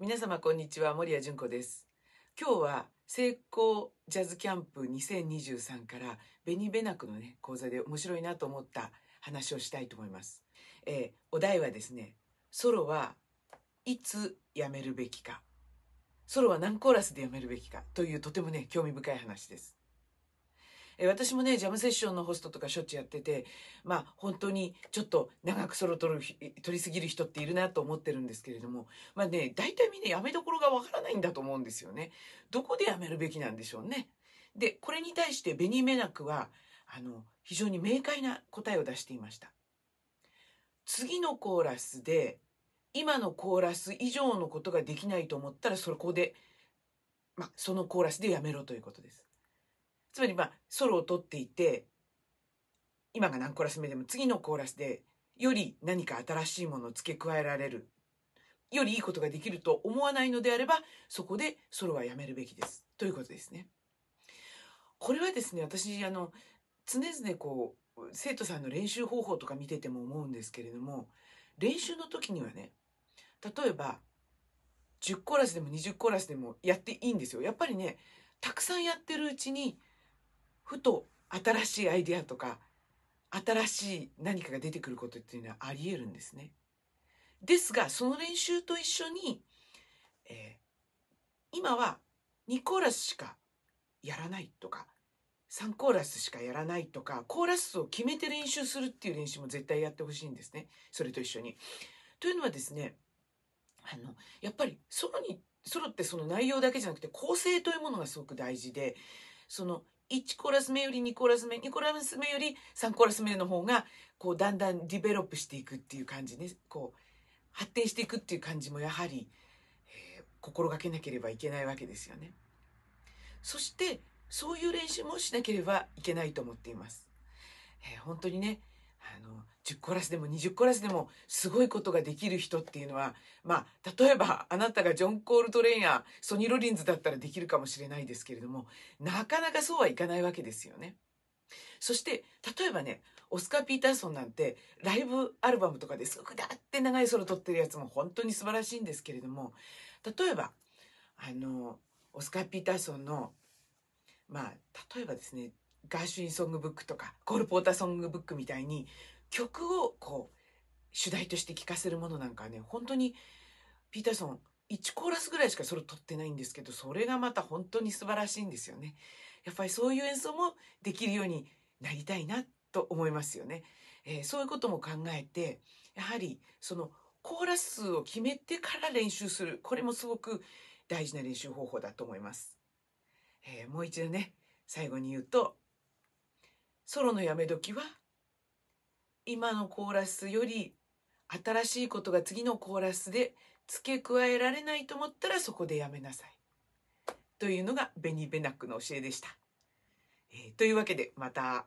皆様こんにちは森谷純子です今日は成功ジャズキャンプ2023からベニベナクのね講座で面白いなと思った話をしたいと思います、えー、お題はですねソロはいつやめるべきかソロは何コーラスでやめるべきかというとてもね興味深い話ですえ私もね、ジャムセッションのホストとかしょっちゅうやってて、まあ本当にちょっと長くソロ取る、取りすぎる人っているなと思ってるんですけれども、まあね、大体みんなやめどころがわからないんだと思うんですよね。どこでやめるべきなんでしょうね。で、これに対してベニー・メナクは、あの、非常に明快な答えを出していました。次のコーラスで、今のコーラス以上のことができないと思ったら、そこで、まそのコーラスでやめろということです。つまりまあソロを取っていて今が何コーラス目でも次のコーラスでより何か新しいものを付け加えられるよりいいことができると思わないのであればそこでソロはやめるべきですということですね。これはですね私あの常々こう生徒さんの練習方法とか見てても思うんですけれども練習の時にはね例えば10コーラスでも20コーラスでもやっていいんですよ。やっぱりねたくさんやってるうちにふと新しいアイデアとか新しい何かが出てくることっていうのはありえるんですね。ですがその練習と一緒に、えー、今は2コーラスしかやらないとか3コーラスしかやらないとかコーラスを決めて練習するっていう練習も絶対やってほしいんですねそれと一緒に。というのはですねあのやっぱりソロにソロってその内容だけじゃなくて構成というものがすごく大事でその1コーラス目より2コーラス目2コラス目より3コーラス目の方がこうだんだんディベロップしていくっていう感じねこう発展していくっていう感じもやはり、えー、心がけなければいけないわけですよね。そしてそういう練習もしなければいけないと思っています。えー、本当にねあの、10コラスでも20コラスでもすごいことができる人っていうのは、まあ、例えばあなたがジョン・コールトレインやソニー・ロリンズだったらできるかもしれないですけれども、なかなかそうはいかないわけですよね。そして、例えばね、オスカー・ピーターソンなんて、ライブアルバムとかですごくだって長いソロ撮ってるやつも本当に素晴らしいんですけれども、例えば、あの、オスカー・ピーターソンの、まあ、例えばですね、ガーシュインソングブックとか、コールポーターソングブックみたいに、曲をこう、主題として聴かせるものなんかね、本当に、ピーターソン、1コーラスぐらいしかそれを取ってないんですけど、それがまた本当に素晴らしいんですよね。やっぱりそういう演奏もできるようになりたいなと思いますよね。えー、そういうことも考えて、やはりそのコーラス数を決めてから練習する。これもすごく大事な練習方法だと思います。えー、もう一度ね、最後に言うと、ソロのやめ時は今のコーラスより新しいことが次のコーラスで付け加えられないと思ったらそこでやめなさい。というのがベニベナックの教えでした。えー、というわけでまた